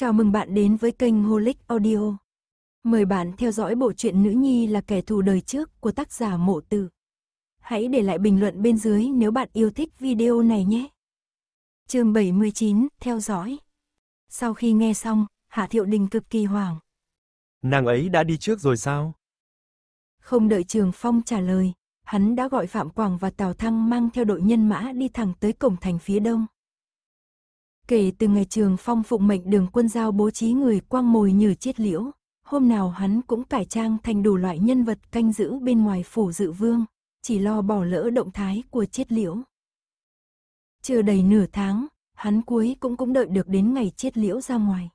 Chào mừng bạn đến với kênh Holic Audio. Mời bạn theo dõi bộ truyện Nữ Nhi là kẻ thù đời trước của tác giả Mộ Tử. Hãy để lại bình luận bên dưới nếu bạn yêu thích video này nhé. Chương 79: Theo dõi. Sau khi nghe xong, Hạ Thiệu Đình cực kỳ hoảng. Nàng ấy đã đi trước rồi sao? Không đợi Trường Phong trả lời, hắn đã gọi Phạm Quảng và Tào Thăng mang theo đội nhân mã đi thẳng tới cổng thành phía đông. Kể từ ngày trường phong phụng mệnh đường quân giao bố trí người quang mồi như chiết liễu, hôm nào hắn cũng cải trang thành đủ loại nhân vật canh giữ bên ngoài phủ dự vương, chỉ lo bỏ lỡ động thái của chiết liễu. Chưa đầy nửa tháng, hắn cuối cũng cũng đợi được đến ngày chiết liễu ra ngoài.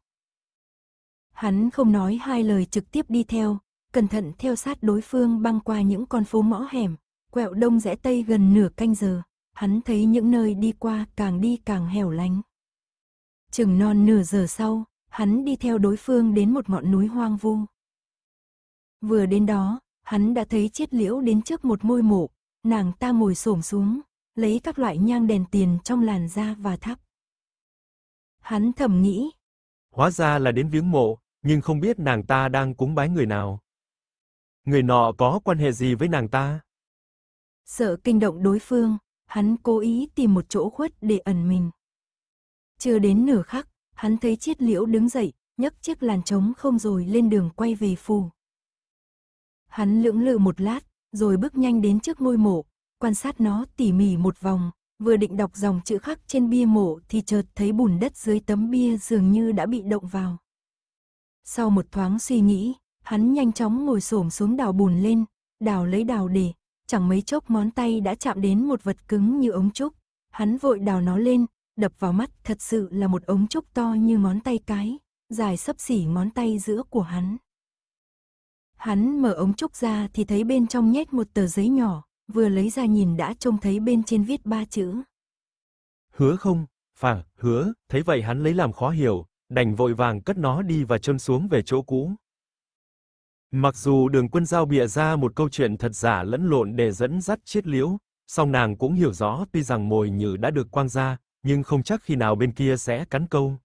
Hắn không nói hai lời trực tiếp đi theo, cẩn thận theo sát đối phương băng qua những con phố ngõ hẻm, quẹo đông rẽ tây gần nửa canh giờ, hắn thấy những nơi đi qua càng đi càng hẻo lánh. Chừng non nửa giờ sau, hắn đi theo đối phương đến một ngọn núi hoang vu. Vừa đến đó, hắn đã thấy chiết liễu đến trước một ngôi mộ, nàng ta ngồi xổm xuống, lấy các loại nhang đèn tiền trong làn da và thắp. Hắn thầm nghĩ. Hóa ra là đến viếng mộ, nhưng không biết nàng ta đang cúng bái người nào. Người nọ có quan hệ gì với nàng ta? Sợ kinh động đối phương, hắn cố ý tìm một chỗ khuất để ẩn mình. Chưa đến nửa khắc, hắn thấy chiết liễu đứng dậy, nhấc chiếc làn trống không rồi lên đường quay về phù. Hắn lưỡng lự một lát, rồi bước nhanh đến trước ngôi mộ, quan sát nó tỉ mỉ một vòng, vừa định đọc dòng chữ khắc trên bia mộ thì chợt thấy bùn đất dưới tấm bia dường như đã bị động vào. Sau một thoáng suy nghĩ, hắn nhanh chóng ngồi xổm xuống đào bùn lên, đào lấy đào để, chẳng mấy chốc món tay đã chạm đến một vật cứng như ống trúc. Hắn vội đào nó lên, đập vào mắt thật sự là một ống trúc to như ngón tay cái, dài sấp xỉ ngón tay giữa của hắn. Hắn mở ống trúc ra thì thấy bên trong nhét một tờ giấy nhỏ, vừa lấy ra nhìn đã trông thấy bên trên viết ba chữ. Hứa không, phà, hứa, thấy vậy hắn lấy làm khó hiểu, đành vội vàng cất nó đi và châm xuống về chỗ cũ. Mặc dù đường quân giao bịa ra một câu chuyện thật giả lẫn lộn để dẫn dắt chiết liễu, song nàng cũng hiểu rõ tuy rằng mồi nhử đã được quang ra, nhưng không chắc khi nào bên kia sẽ cắn câu.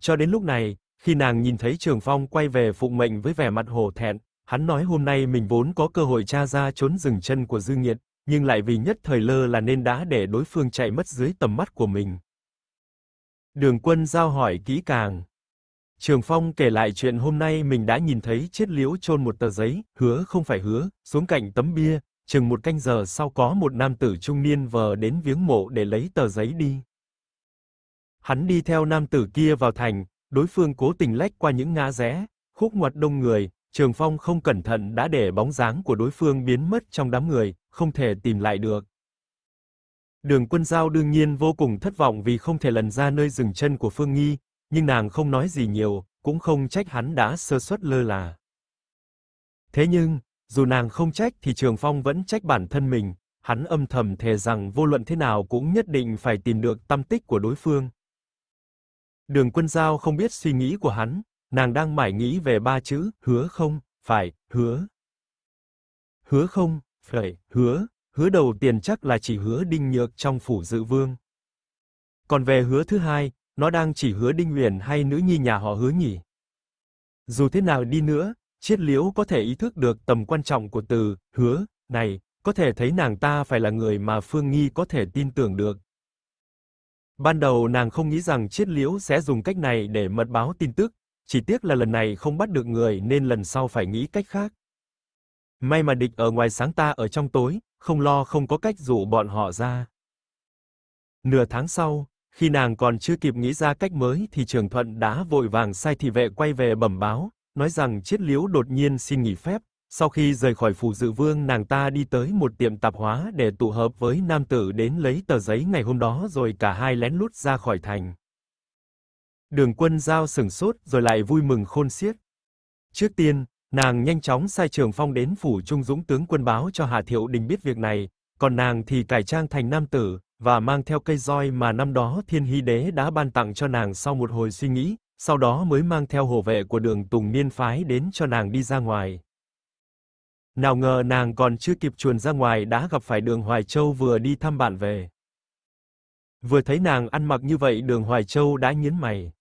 Cho đến lúc này, khi nàng nhìn thấy Trường Phong quay về phụng mệnh với vẻ mặt hổ thẹn, hắn nói hôm nay mình vốn có cơ hội tra ra trốn rừng chân của Dư Nghiệt, nhưng lại vì nhất thời lơ là nên đã để đối phương chạy mất dưới tầm mắt của mình. Đường Quân giao hỏi kỹ càng. Trường Phong kể lại chuyện hôm nay mình đã nhìn thấy chết liễu chôn một tờ giấy, hứa không phải hứa, xuống cạnh tấm bia, chừng một canh giờ sau có một nam tử trung niên vờ đến viếng mộ để lấy tờ giấy đi. Hắn đi theo nam tử kia vào thành, đối phương cố tình lách qua những ngã rẽ, khúc ngoặt đông người, Trường Phong không cẩn thận đã để bóng dáng của đối phương biến mất trong đám người, không thể tìm lại được. Đường Quân Giao đương nhiên vô cùng thất vọng vì không thể lần ra nơi dừng chân của Phương Nghi, nhưng nàng không nói gì nhiều, cũng không trách hắn đã sơ suất lơ là. Thế nhưng, dù nàng không trách thì Trường Phong vẫn trách bản thân mình, hắn âm thầm thề rằng vô luận thế nào cũng nhất định phải tìm được tâm tích của đối phương. Đường quân giao không biết suy nghĩ của hắn, nàng đang mải nghĩ về ba chữ, hứa không, phải, hứa. Hứa không, phải, hứa, hứa đầu tiền chắc là chỉ hứa đinh nhược trong phủ dự vương. Còn về hứa thứ hai, nó đang chỉ hứa đinh huyền hay nữ nhi nhà họ hứa nhỉ? Dù thế nào đi nữa, Triết Liễu có thể ý thức được tầm quan trọng của từ hứa này, có thể thấy nàng ta phải là người mà Phương Nghi có thể tin tưởng được. Ban đầu nàng không nghĩ rằng Triết Liễu sẽ dùng cách này để mật báo tin tức, chỉ tiếc là lần này không bắt được người nên lần sau phải nghĩ cách khác. May mà địch ở ngoài sáng ta ở trong tối, không lo không có cách dụ bọn họ ra. Nửa tháng sau, khi nàng còn chưa kịp nghĩ ra cách mới thì Trường Thuận đã vội vàng sai thị vệ quay về bẩm báo, nói rằng Chiết Liễu đột nhiên xin nghỉ phép. Sau khi rời khỏi phủ Dự Vương, nàng ta đi tới một tiệm tạp hóa để tụ hợp với nam tử đến lấy tờ giấy ngày hôm đó rồi cả hai lén lút ra khỏi thành. Đường Quân giao sừng sốt rồi lại vui mừng khôn xiết. Trước tiên, nàng nhanh chóng sai Trường Phong đến phủ Trung Dũng tướng quân báo cho Hà Thiệu Đình biết việc này, còn nàng thì cải trang thành nam tử và mang theo cây roi mà năm đó Thiên Hy Đế đã ban tặng cho nàng sau một hồi suy nghĩ, sau đó mới mang theo hộ vệ của đường Tùng Niên phái đến cho nàng đi ra ngoài. Nào ngờ nàng còn chưa kịp chuồn ra ngoài đã gặp phải đường Hoài Châu vừa đi thăm bạn về. Vừa thấy nàng ăn mặc như vậy đường Hoài Châu đã nhíu mày.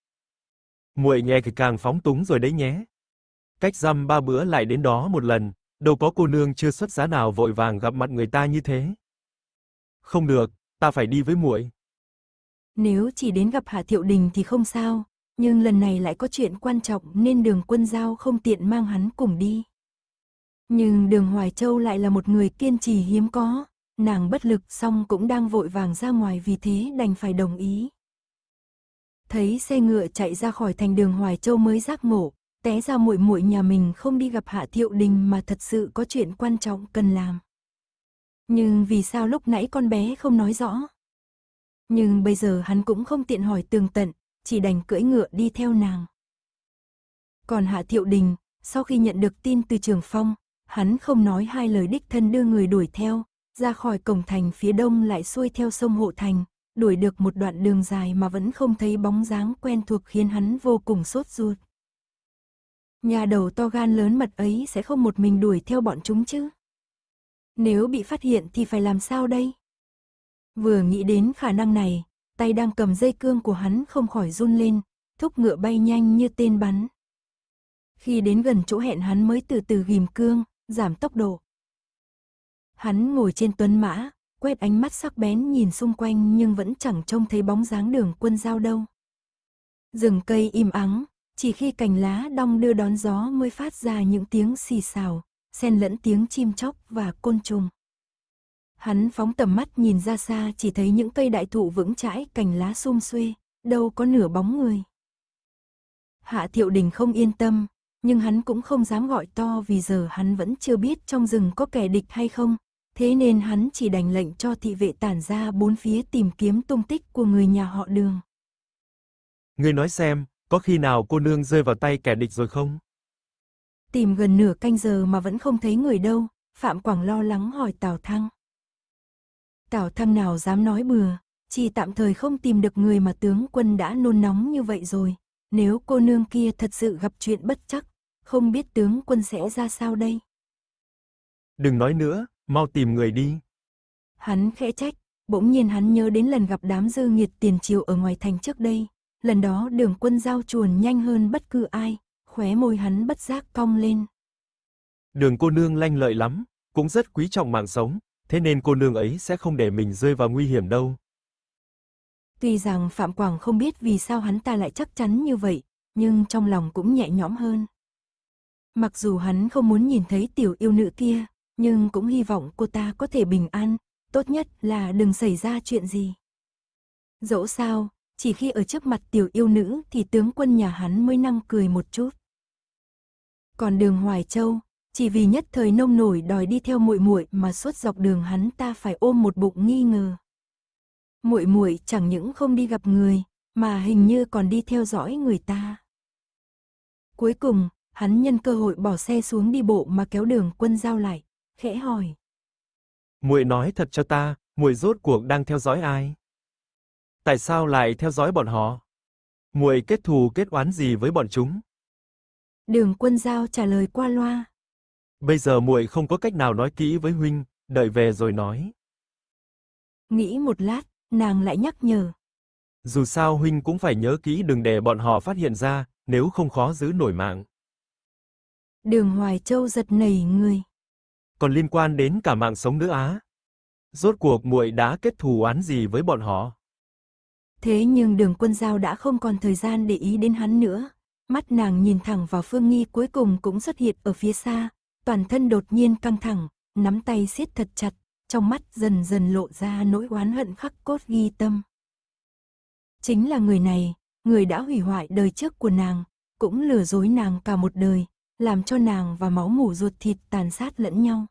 Muội nghe thì càng phóng túng rồi đấy nhé. Cách dăm ba bữa lại đến đó một lần, đâu có cô nương chưa xuất giá nào vội vàng gặp mặt người ta như thế. Không được, ta phải đi với muội. Nếu chỉ đến gặp Hạ Thiệu Đình thì không sao, nhưng lần này lại có chuyện quan trọng nên đường quân giao không tiện mang hắn cùng đi. Nhưng đường Hoài Châu lại là một người kiên trì hiếm có, nàng bất lực xong cũng đang vội vàng ra ngoài vì thế đành phải đồng ý. Thấy xe ngựa chạy ra khỏi thành đường Hoài Châu mới giác ngộ, té ra muội muội nhà mình không đi gặp Hạ Thiệu Đình mà thật sự có chuyện quan trọng cần làm. Nhưng vì sao lúc nãy con bé không nói rõ? Nhưng bây giờ hắn cũng không tiện hỏi tường tận, chỉ đành cưỡi ngựa đi theo nàng. Còn Hạ Thiệu Đình, sau khi nhận được tin từ Trường Phong, hắn không nói hai lời đích thân đưa người đuổi theo, ra khỏi cổng thành phía đông lại xuôi theo sông Hộ Thành, đuổi được một đoạn đường dài mà vẫn không thấy bóng dáng quen thuộc khiến hắn vô cùng sốt ruột. Nhà đầu to gan lớn mật ấy sẽ không một mình đuổi theo bọn chúng chứ. Nếu bị phát hiện thì phải làm sao đây? Vừa nghĩ đến khả năng này, tay đang cầm dây cương của hắn không khỏi run lên, thúc ngựa bay nhanh như tên bắn. Khi đến gần chỗ hẹn hắn mới từ từ ghim cương, giảm tốc độ. Hắn ngồi trên tuấn mã, quét ánh mắt sắc bén nhìn xung quanh nhưng vẫn chẳng trông thấy bóng dáng đường quân giao đâu. Rừng cây im ắng, chỉ khi cành lá đong đưa đón gió mới phát ra những tiếng xì xào, xen lẫn tiếng chim chóc và côn trùng. Hắn phóng tầm mắt nhìn ra xa chỉ thấy những cây đại thụ vững chãi, cành lá xum xuê, đâu có nửa bóng người. Hạ Thiệu Đình không yên tâm, nhưng hắn cũng không dám gọi to vì giờ hắn vẫn chưa biết trong rừng có kẻ địch hay không, thế nên hắn chỉ đành lệnh cho thị vệ tản ra bốn phía tìm kiếm tung tích của người nhà họ đường. người nói xem, có khi nào cô nương rơi vào tay kẻ địch rồi không? Tìm gần nửa canh giờ mà vẫn không thấy người đâu, Phạm Quảng lo lắng hỏi Tào Thăng. Cảo thằng nào dám nói bừa, chỉ tạm thời không tìm được người mà tướng quân đã nôn nóng như vậy rồi. Nếu cô nương kia thật sự gặp chuyện bất chắc, không biết tướng quân sẽ ra sao đây. Đừng nói nữa, mau tìm người đi. Hắn khẽ trách, bỗng nhiên hắn nhớ đến lần gặp đám dư nghiệt tiền triều ở ngoài thành trước đây. Lần đó đường quân giao chuồn nhanh hơn bất cứ ai, khóe môi hắn bất giác cong lên. Đường cô nương lanh lợi lắm, cũng rất quý trọng mạng sống, thế nên cô nương ấy sẽ không để mình rơi vào nguy hiểm đâu. Tuy rằng Phạm Quảng không biết vì sao hắn ta lại chắc chắn như vậy, nhưng trong lòng cũng nhẹ nhõm hơn. Mặc dù hắn không muốn nhìn thấy tiểu yêu nữ kia, nhưng cũng hy vọng cô ta có thể bình an, tốt nhất là đừng xảy ra chuyện gì. Dẫu sao, chỉ khi ở trước mặt tiểu yêu nữ thì tướng quân nhà hắn mới năng cười một chút. Còn đường Hoài Châu, chỉ vì nhất thời nông nổi đòi đi theo muội muội mà suốt dọc đường hắn ta phải ôm một bụng nghi ngờ. Muội muội chẳng những không đi gặp người, mà hình như còn đi theo dõi người ta. Cuối cùng, hắn nhân cơ hội bỏ xe xuống đi bộ mà kéo đường quân giao lại, khẽ hỏi. Muội nói thật cho ta, muội rốt cuộc đang theo dõi ai? Tại sao lại theo dõi bọn họ? Muội kết thù kết oán gì với bọn chúng? Đường quân giao trả lời qua loa, Bây giờ muội không có cách nào nói kỹ với huynh, đợi về rồi nói. Nghĩ một lát, nàng lại nhắc nhở. Dù sao huynh cũng phải nhớ kỹ đừng để bọn họ phát hiện ra, nếu không khó giữ nổi mạng. Đường Hoài Châu giật nảy người. Còn liên quan đến cả mạng sống nữa á. Rốt cuộc muội đã kết thù oán gì với bọn họ? Thế nhưng Đường Quân Giao đã không còn thời gian để ý đến hắn nữa. Mắt nàng nhìn thẳng vào Phương Nghi cuối cùng cũng xuất hiện ở phía xa, toàn thân đột nhiên căng thẳng, nắm tay siết thật chặt, trong mắt dần dần lộ ra nỗi oán hận khắc cốt ghi tâm. Chính là người này, người đã hủy hoại đời trước của nàng, cũng lừa dối nàng cả một đời, làm cho nàng và máu mủ ruột thịt tàn sát lẫn nhau.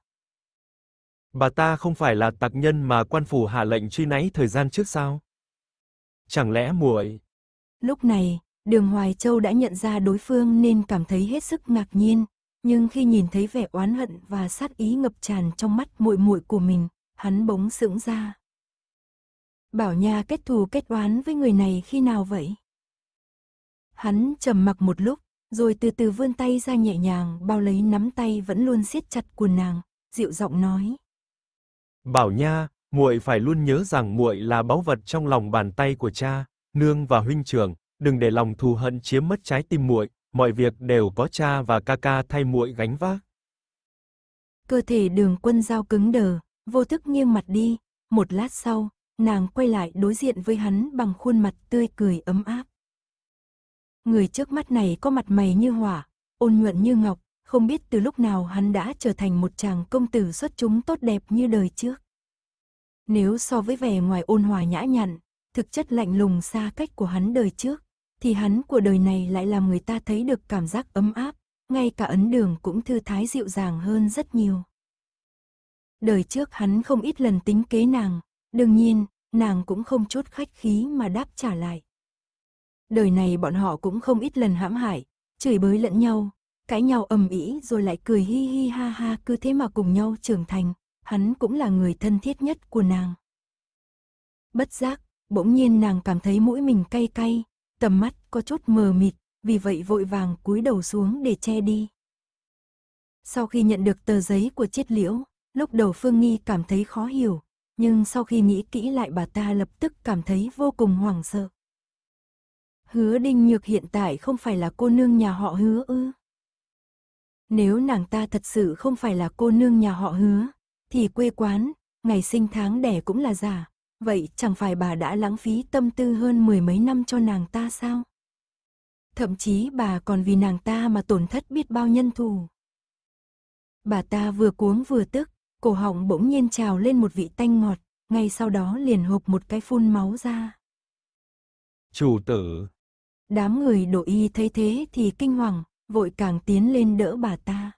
Bà ta không phải là tặc nhân mà quan phủ hạ lệnh truy náy thời gian trước sao? Chẳng lẽ muội? Lúc này, Đường Hoài Châu đã nhận ra đối phương nên cảm thấy hết sức ngạc nhiên, nhưng khi nhìn thấy vẻ oán hận và sát ý ngập tràn trong mắt muội muội của mình, hắn bỗng sững ra. Bảo Nha kết thù kết oán với người này khi nào vậy? Hắn trầm mặc một lúc, rồi từ từ vươn tay ra nhẹ nhàng bao lấy nắm tay vẫn luôn siết chặt của nàng, dịu giọng nói: "Bảo Nha, muội phải luôn nhớ rằng muội là báu vật trong lòng bàn tay của cha, nương và huynh trưởng, đừng để lòng thù hận chiếm mất trái tim muội, mọi việc đều có cha và ca ca thay muội gánh vác. Cơ thể đường quân giao cứng đờ, vô thức nghiêng mặt đi, một lát sau, nàng quay lại đối diện với hắn bằng khuôn mặt tươi cười ấm áp. Người trước mắt này có mặt mày như hỏa, ôn nhuận như ngọc, không biết từ lúc nào hắn đã trở thành một chàng công tử xuất chúng tốt đẹp như đời trước. Nếu so với vẻ ngoài ôn hòa nhã nhặn, thực chất lạnh lùng xa cách của hắn đời trước, thì hắn của đời này lại làm người ta thấy được cảm giác ấm áp, ngay cả ấn đường cũng thư thái dịu dàng hơn rất nhiều. Đời trước hắn không ít lần tính kế nàng, đương nhiên, nàng cũng không chút khách khí mà đáp trả lại. Đời này bọn họ cũng không ít lần hãm hại, chửi bới lẫn nhau, cãi nhau ầm ĩ rồi lại cười hi hi ha ha cứ thế mà cùng nhau trưởng thành, hắn cũng là người thân thiết nhất của nàng. Bất giác, bỗng nhiên nàng cảm thấy mũi mình cay cay, tầm mắt có chút mờ mịt, vì vậy vội vàng cúi đầu xuống để che đi. Sau khi nhận được tờ giấy của triết liễu, lúc đầu Phương Nghi cảm thấy khó hiểu, nhưng sau khi nghĩ kỹ lại bà ta lập tức cảm thấy vô cùng hoảng sợ. Hứa Đinh Nhược hiện tại không phải là cô nương nhà họ hứa ư. Nếu nàng ta thật sự không phải là cô nương nhà họ hứa, thì quê quán, ngày sinh tháng đẻ cũng là giả, vậy chẳng phải bà đã lãng phí tâm tư hơn mười mấy năm cho nàng ta sao? Thậm chí bà còn vì nàng ta mà tổn thất biết bao nhân thù. Bà ta vừa cuống vừa tức, cổ họng bỗng nhiên trào lên một vị tanh ngọt, ngay sau đó liền hộp một cái phun máu ra. Chủ tử! Đám người đổ y thấy thế thì kinh hoàng, vội càng tiến lên đỡ bà ta.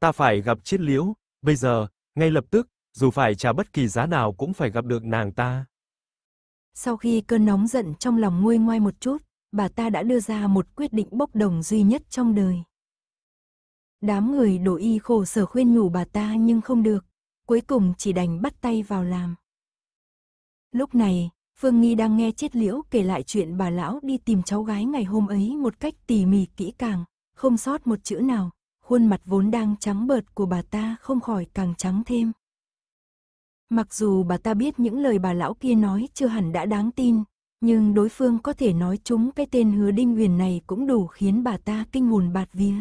Ta phải gặp chiết liễu, bây giờ, ngay lập tức, dù phải trả bất kỳ giá nào cũng phải gặp được nàng ta. Sau khi cơn nóng giận trong lòng nguôi ngoai một chút, bà ta đã đưa ra một quyết định bốc đồng duy nhất trong đời. Đám người đổ y khổ sở khuyên nhủ bà ta nhưng không được, cuối cùng chỉ đành bắt tay vào làm. Lúc này, Phương Nghi đang nghe chết Liễu kể lại chuyện bà lão đi tìm cháu gái ngày hôm ấy một cách tỉ mỉ kỹ càng, không sót một chữ nào, khuôn mặt vốn đang trắng bợt của bà ta không khỏi càng trắng thêm. Mặc dù bà ta biết những lời bà lão kia nói chưa hẳn đã đáng tin, nhưng đối phương có thể nói chúng cái tên hứa đinh huyền này cũng đủ khiến bà ta kinh hồn bạt vía.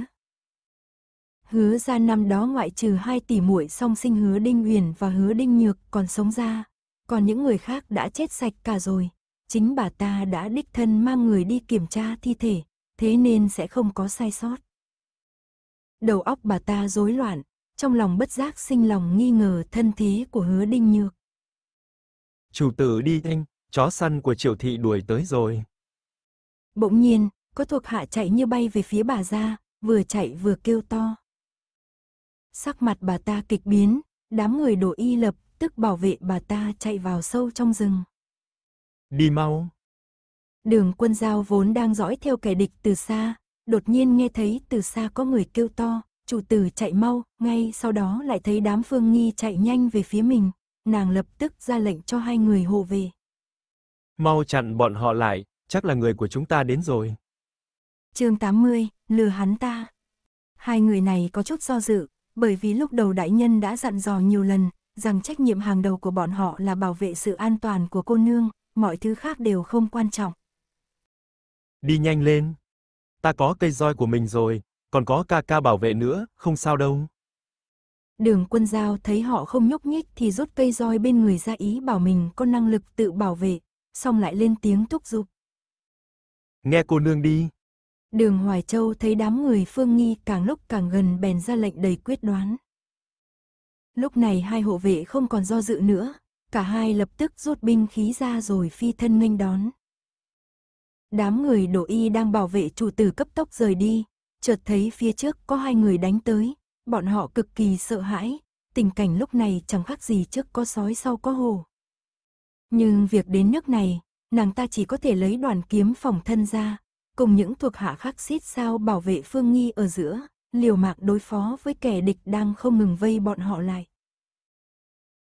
Hứa ra năm đó ngoại trừ hai tỷ muội song sinh hứa đinh huyền và hứa đinh nhược còn sống ra, còn những người khác đã chết sạch cả rồi. Chính bà ta đã đích thân mang người đi kiểm tra thi thể, thế nên sẽ không có sai sót. Đầu óc bà ta rối loạn, trong lòng bất giác sinh lòng nghi ngờ thân thế của hứa đinh nhược. Chủ tử đi anh, chó săn của triệu thị đuổi tới rồi. Bỗng nhiên, có thuộc hạ chạy như bay về phía bà ra, vừa chạy vừa kêu to. Sắc mặt bà ta kịch biến, đám người đổ y lập tức bảo vệ bà ta chạy vào sâu trong rừng. Đi mau. Đường quân giao vốn đang dõi theo kẻ địch từ xa, đột nhiên nghe thấy từ xa có người kêu to, chủ tử chạy mau, ngay sau đó lại thấy đám phương nghi chạy nhanh về phía mình, nàng lập tức ra lệnh cho hai người hộ về. Mau chặn bọn họ lại, chắc là người của chúng ta đến rồi. chương 80, lừa hắn ta. Hai người này có chút do dự, bởi vì lúc đầu đại nhân đã dặn dò nhiều lần, rằng trách nhiệm hàng đầu của bọn họ là bảo vệ sự an toàn của cô nương, mọi thứ khác đều không quan trọng. Đi nhanh lên. Ta có cây roi của mình rồi, còn có ca ca bảo vệ nữa, không sao đâu. Đường quân giao thấy họ không nhúc nhích thì rút cây roi bên người ra ý bảo mình có năng lực tự bảo vệ, xong lại lên tiếng thúc giục. Nghe cô nương đi. Đường Hoài Châu thấy đám người Phương Nghi càng lúc càng gần bèn ra lệnh đầy quyết đoán. Lúc này hai hộ vệ không còn do dự nữa, cả hai lập tức rút binh khí ra rồi phi thân nghênh đón. Đám người đổ y đang bảo vệ chủ tử cấp tốc rời đi, chợt thấy phía trước có hai người đánh tới, bọn họ cực kỳ sợ hãi, tình cảnh lúc này chẳng khác gì trước có sói sau có hổ. Nhưng việc đến nước này, nàng ta chỉ có thể lấy đoàn kiếm phòng thân ra, cùng những thuộc hạ khác xít sao bảo vệ Phương Nghi ở giữa, liều mạng đối phó với kẻ địch đang không ngừng vây bọn họ lại.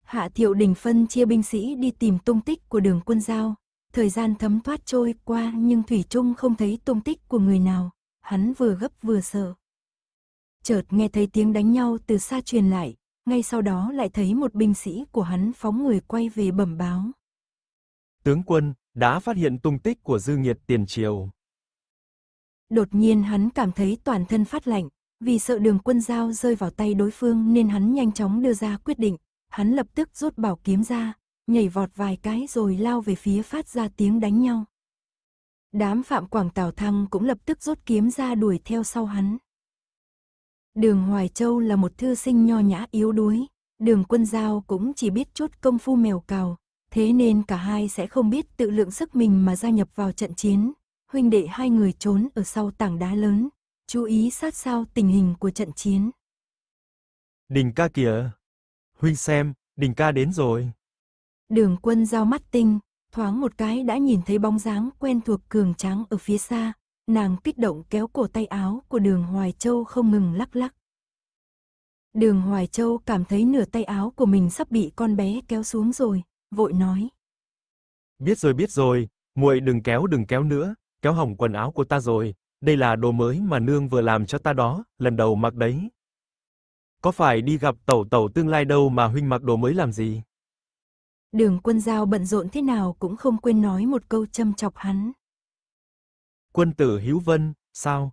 Hạ Thiệu Đình phân chia binh sĩ đi tìm tung tích của đường quân giao, thời gian thấm thoát trôi qua nhưng Thủy Trung không thấy tung tích của người nào hắn vừa gấp vừa sợ. Chợt nghe thấy tiếng đánh nhau từ xa truyền lại, ngay sau đó lại thấy một binh sĩ của hắn phóng người quay về bẩm báo. Tướng quân, đã phát hiện tung tích của dư nghiệt tiền triều. Đột nhiên hắn cảm thấy toàn thân phát lạnh, vì sợ đường quân giao rơi vào tay đối phương nên hắn nhanh chóng đưa ra quyết định, hắn lập tức rút bảo kiếm ra, nhảy vọt vài cái rồi lao về phía phát ra tiếng đánh nhau. Đám phạm quảng tào thăng cũng lập tức rút kiếm ra đuổi theo sau hắn. Đường Hoài Châu là một thư sinh nho nhã yếu đuối, đường quân giao cũng chỉ biết chút công phu mèo cào, thế nên cả hai sẽ không biết tự lượng sức mình mà gia nhập vào trận chiến. Huynh đệ hai người trốn ở sau tảng đá lớn, chú ý sát sao tình hình của trận chiến. Đình ca kìa! Huynh xem, đình ca đến rồi! Đường quân giao mắt tinh, Thoáng một cái đã nhìn thấy bóng dáng quen thuộc cường tráng ở phía xa, nàng kích động kéo cổ tay áo của đường Hoài Châu không ngừng lắc lắc. Đường Hoài Châu cảm thấy nửa tay áo của mình sắp bị con bé kéo xuống rồi, vội nói. Biết rồi biết rồi, muội đừng kéo đừng kéo nữa, kéo hỏng quần áo của ta rồi, đây là đồ mới mà nương vừa làm cho ta đó, lần đầu mặc đấy. Có phải đi gặp tẩu tẩu tương lai đâu mà huynh mặc đồ mới làm gì? Đường quân giao bận rộn thế nào cũng không quên nói một câu châm chọc hắn. Quân tử Hiếu Vân, sao?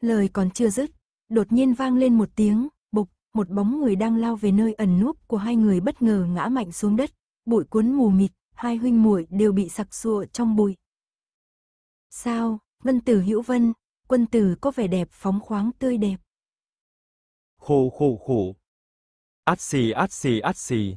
Lời còn chưa dứt, đột nhiên vang lên một tiếng, bục, một bóng người đang lao về nơi ẩn núp của hai người bất ngờ ngã mạnh xuống đất, bụi cuốn mù mịt, hai huynh muội đều bị sặc sụa trong bụi. Sao, Vân Tử Hữu Vân, quân tử có vẻ đẹp phóng khoáng tươi đẹp. Khổ khổ khổ. Át xì át xì át xì.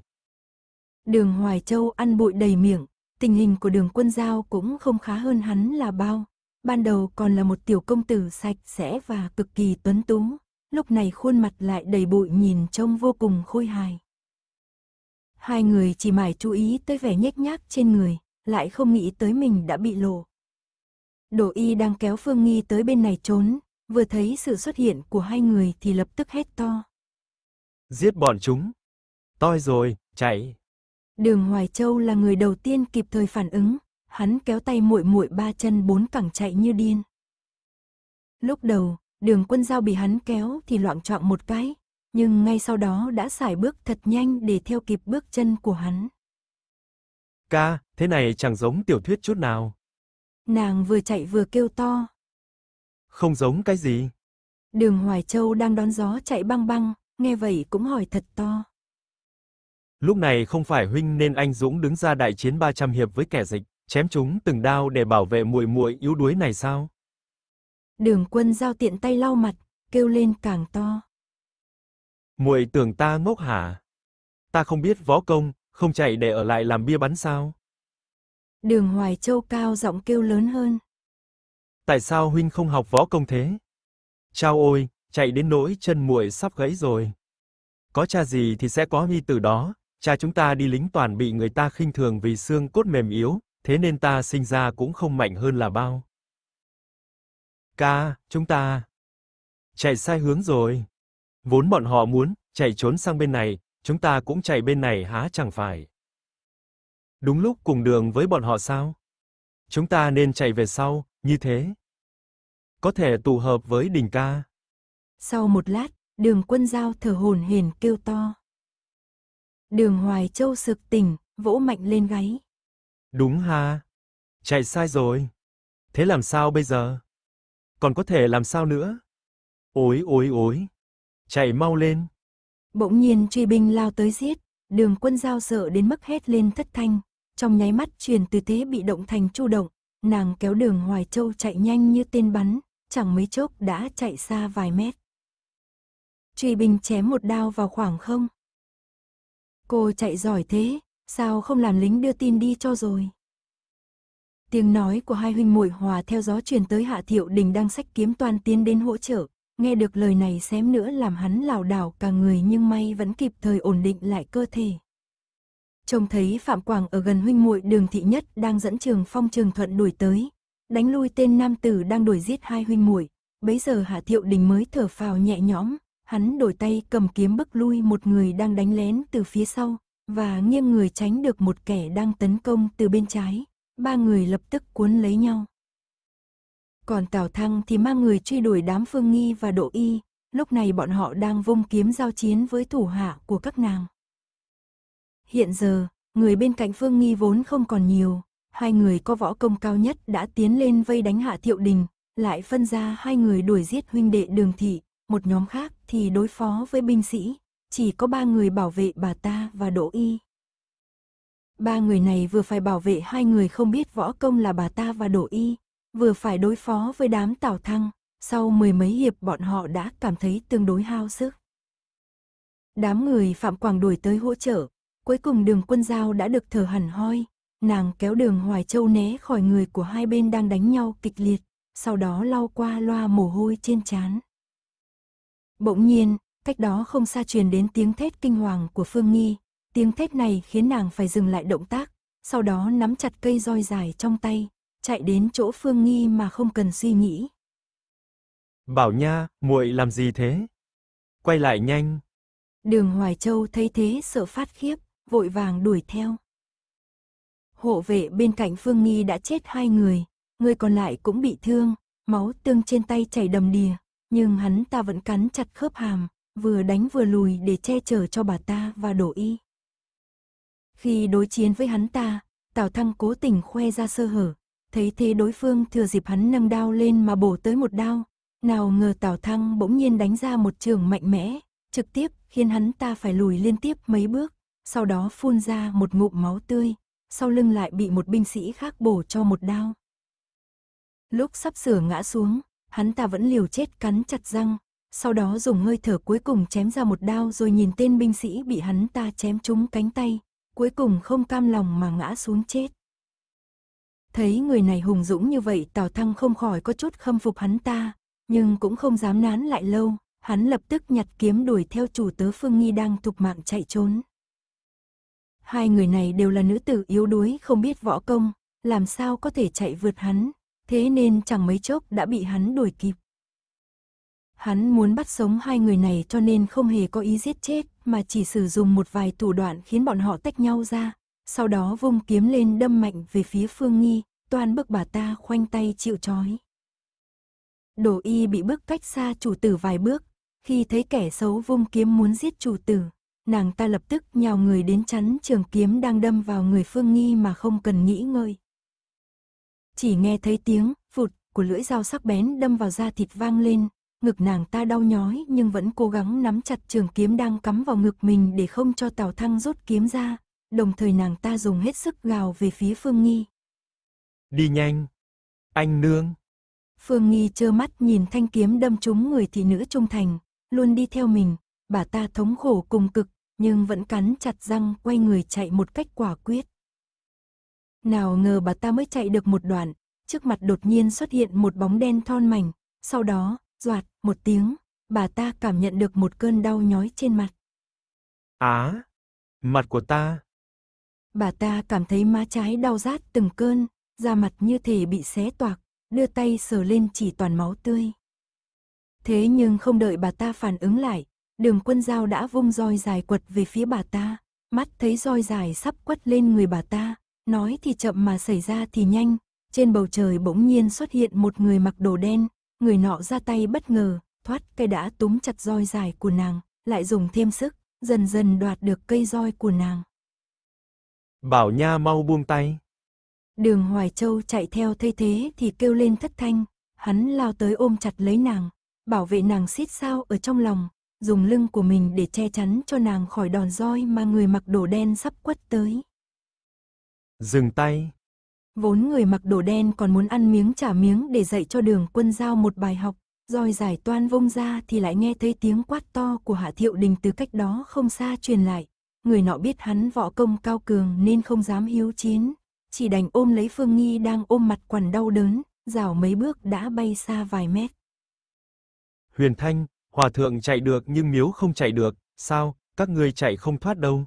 Đường Hoài Châu ăn bụi đầy miệng, tình hình của đường quân giao cũng không khá hơn hắn là bao. Ban đầu còn là một tiểu công tử sạch sẽ và cực kỳ tuấn tú, lúc này khuôn mặt lại đầy bụi nhìn trông vô cùng khôi hài. Hai người chỉ mải chú ý tới vẻ nhếch nhác trên người, lại không nghĩ tới mình đã bị lộ. Đỗ y đang kéo Phương Nghi tới bên này trốn, vừa thấy sự xuất hiện của hai người thì lập tức hét to. Giết bọn chúng! Toi rồi, chạy! Đường Hoài Châu là người đầu tiên kịp thời phản ứng, hắn kéo tay muội muội ba chân bốn cẳng chạy như điên. Lúc đầu, Đường Quân Giao bị hắn kéo thì loạn trọng một cái, nhưng ngay sau đó đã sải bước thật nhanh để theo kịp bước chân của hắn. Ca, thế này chẳng giống tiểu thuyết chút nào. Nàng vừa chạy vừa kêu to. Không giống cái gì. Đường Hoài Châu đang đón gió chạy băng băng, nghe vậy cũng hỏi thật to. Lúc này không phải huynh nên anh dũng đứng ra đại chiến 300 hiệp với kẻ dịch, chém chúng từng đao để bảo vệ muội muội yếu đuối này sao? Đường Quân giao tiện tay lau mặt, kêu lên càng to. Muội tưởng ta ngốc hả? Ta không biết võ công, không chạy để ở lại làm bia bắn sao? Đường Hoài Châu cao giọng kêu lớn hơn. Tại sao huynh không học võ công thế? Chao ôi, chạy đến nỗi chân muội sắp gãy rồi. Có cha gì thì sẽ có mi từ đó, Cha chúng ta đi lính toàn bị người ta khinh thường vì xương cốt mềm yếu, thế nên ta sinh ra cũng không mạnh hơn là bao. Ca, chúng ta chạy sai hướng rồi. Vốn bọn họ muốn chạy trốn sang bên này, chúng ta cũng chạy bên này há chẳng phải. Đúng lúc cùng đường với bọn họ sao? Chúng ta nên chạy về sau, như thế. Có thể tụ hợp với đỉnh ca. Sau một lát, Đường Quân giao thở hổn hển kêu to. Đường Hoài Châu sực tỉnh, vỗ mạnh lên gáy. Đúng ha. Chạy sai rồi. Thế làm sao bây giờ? Còn có thể làm sao nữa? Ôi ôi ôi. Chạy mau lên. Bỗng nhiên truy binh lao tới giết, đường quân giao sợ đến mức hét lên thất thanh, trong nháy mắt chuyển từ thế bị động thành chu động, nàng kéo đường Hoài Châu chạy nhanh như tên bắn, chẳng mấy chốc đã chạy xa vài mét. Truy binh chém một đao vào khoảng không, Cô chạy giỏi thế, sao không làm lính đưa tin đi cho rồi? Tiếng nói của hai huynh muội hòa theo gió truyền tới Hạ Thiệu Đình đang sách kiếm toàn tiến đến hỗ trợ, nghe được lời này xém nữa làm hắn lảo đảo cả người nhưng may vẫn kịp thời ổn định lại cơ thể. Trông thấy Phạm Quảng ở gần huynh muội Đường Thị Nhất đang dẫn Trường Phong Trường Thuận đuổi tới, đánh lui tên nam tử đang đuổi giết hai huynh muội, bấy giờ Hạ Thiệu Đình mới thở phào nhẹ nhõm, Hắn đổi tay cầm kiếm bức lui một người đang đánh lén từ phía sau, và nghiêng người tránh được một kẻ đang tấn công từ bên trái. Ba người lập tức cuốn lấy nhau. Còn Tào Thăng thì mang người truy đuổi đám Phương Nghi và Độ Y, lúc này bọn họ đang vung kiếm giao chiến với thủ hạ của các nàng. Hiện giờ, người bên cạnh Phương Nghi vốn không còn nhiều, hai người có võ công cao nhất đã tiến lên vây đánh hạ Thiệu Đình, lại phân ra hai người đuổi giết huynh đệ Đường Thị, một nhóm khác thì đối phó với binh sĩ, chỉ có ba người bảo vệ bà ta và Đỗ Y. Ba người này vừa phải bảo vệ hai người không biết võ công là bà ta và Đỗ Y, vừa phải đối phó với đám Tào Thăng, sau mười mấy hiệp bọn họ đã cảm thấy tương đối hao sức. Đám người Phạm Quảng đuổi tới hỗ trợ, cuối cùng đường quân giao đã được thở hẳn hoi, nàng kéo đường Hoài Châu né khỏi người của hai bên đang đánh nhau kịch liệt, sau đó lau qua loa mồ hôi trên trán. Bỗng nhiên, cách đó không xa truyền đến tiếng thét kinh hoàng của Phương Nghi, tiếng thét này khiến nàng phải dừng lại động tác, sau đó nắm chặt cây roi dài trong tay, chạy đến chỗ Phương Nghi mà không cần suy nghĩ. Bảo Nha, muội làm gì thế? Quay lại nhanh. Đường Hoài Châu thấy thế sợ phát khiếp, vội vàng đuổi theo. Hộ vệ bên cạnh Phương Nghi đã chết hai người, người còn lại cũng bị thương, máu tương trên tay chảy đầm đìa, nhưng hắn ta vẫn cắn chặt khớp hàm, vừa đánh vừa lùi để che chở cho bà ta và đổ y. Khi đối chiến với hắn ta, Tào Thăng cố tình khoe ra sơ hở, thấy thế đối phương thừa dịp hắn nâng đao lên mà bổ tới một đao, nào ngờ Tào Thăng bỗng nhiên đánh ra một trường mạnh mẽ, trực tiếp khiến hắn ta phải lùi liên tiếp mấy bước, sau đó phun ra một ngụm máu tươi, sau lưng lại bị một binh sĩ khác bổ cho một đao. Lúc sắp sửa ngã xuống, hắn ta vẫn liều chết cắn chặt răng, sau đó dùng hơi thở cuối cùng chém ra một đao rồi nhìn tên binh sĩ bị hắn ta chém trúng cánh tay, cuối cùng không cam lòng mà ngã xuống chết. Thấy người này hùng dũng như vậy Tào Thăng không khỏi có chút khâm phục hắn ta, nhưng cũng không dám nán lại lâu, hắn lập tức nhặt kiếm đuổi theo chủ tớ Phương Nghi đang thục mạng chạy trốn. Hai người này đều là nữ tử yếu đuối không biết võ công, làm sao có thể chạy vượt hắn thế nên chẳng mấy chốc đã bị hắn đuổi kịp. Hắn muốn bắt sống hai người này cho nên không hề có ý giết chết, mà chỉ sử dụng một vài thủ đoạn khiến bọn họ tách nhau ra, sau đó vung kiếm lên đâm mạnh về phía Phương Nghi, toàn bức bà ta khoanh tay chịu trói. Đồ y bị bước cách xa chủ tử vài bước, khi thấy kẻ xấu vung kiếm muốn giết chủ tử, nàng ta lập tức nhào người đến chắn trường kiếm đang đâm vào người Phương Nghi mà không cần nghĩ ngơi. Chỉ nghe thấy tiếng, vụt, của lưỡi dao sắc bén đâm vào da thịt vang lên, ngực nàng ta đau nhói nhưng vẫn cố gắng nắm chặt trường kiếm đang cắm vào ngực mình để không cho Tào Thăng rút kiếm ra, đồng thời nàng ta dùng hết sức gào về phía Phương Nghi. Đi nhanh! Anh nương! Phương Nghi trơ mắt nhìn thanh kiếm đâm trúng người thị nữ trung thành, luôn đi theo mình, bà ta thống khổ cùng cực, nhưng vẫn cắn chặt răng quay người chạy một cách quả quyết. Nào ngờ bà ta mới chạy được một đoạn, trước mặt đột nhiên xuất hiện một bóng đen thon mảnh, sau đó, doạt, một tiếng, bà ta cảm nhận được một cơn đau nhói trên mặt. Á, mặt của ta. Bà ta cảm thấy má trái đau rát từng cơn, da mặt như thể bị xé toạc, đưa tay sờ lên chỉ toàn máu tươi. Thế nhưng không đợi bà ta phản ứng lại, đường quân dao đã vung roi dài quật về phía bà ta, mắt thấy roi dài sắp quất lên người bà ta, Nói thì chậm mà xảy ra thì nhanh, trên bầu trời bỗng nhiên xuất hiện một người mặc đồ đen, người nọ ra tay bất ngờ, thoát cây đã túm chặt roi dài của nàng, lại dùng thêm sức, dần dần đoạt được cây roi của nàng. Bảo Nha mau buông tay. Đường Hoài Châu chạy theo thay thế thì kêu lên thất thanh, hắn lao tới ôm chặt lấy nàng, bảo vệ nàng xít sao ở trong lòng, dùng lưng của mình để che chắn cho nàng khỏi đòn roi mà người mặc đồ đen sắp quất tới. Dừng tay. Vốn người mặc đồ đen còn muốn ăn miếng trả miếng để dạy cho đường quân giao một bài học, rồi giải toan vông ra thì lại nghe thấy tiếng quát to của Hạ Thiệu Đình từ cách đó không xa truyền lại. Người nọ biết hắn võ công cao cường nên không dám hiếu chiến, chỉ đành ôm lấy Phương Nghi đang ôm mặt quằn đau đớn, rào mấy bước đã bay xa vài mét. Huyền Thanh, Hòa Thượng chạy được nhưng miếu không chạy được, sao, các người chạy không thoát đâu.